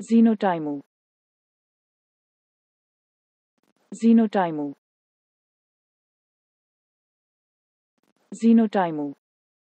x e n o t i m u x e n o t i m u x e n o t i m u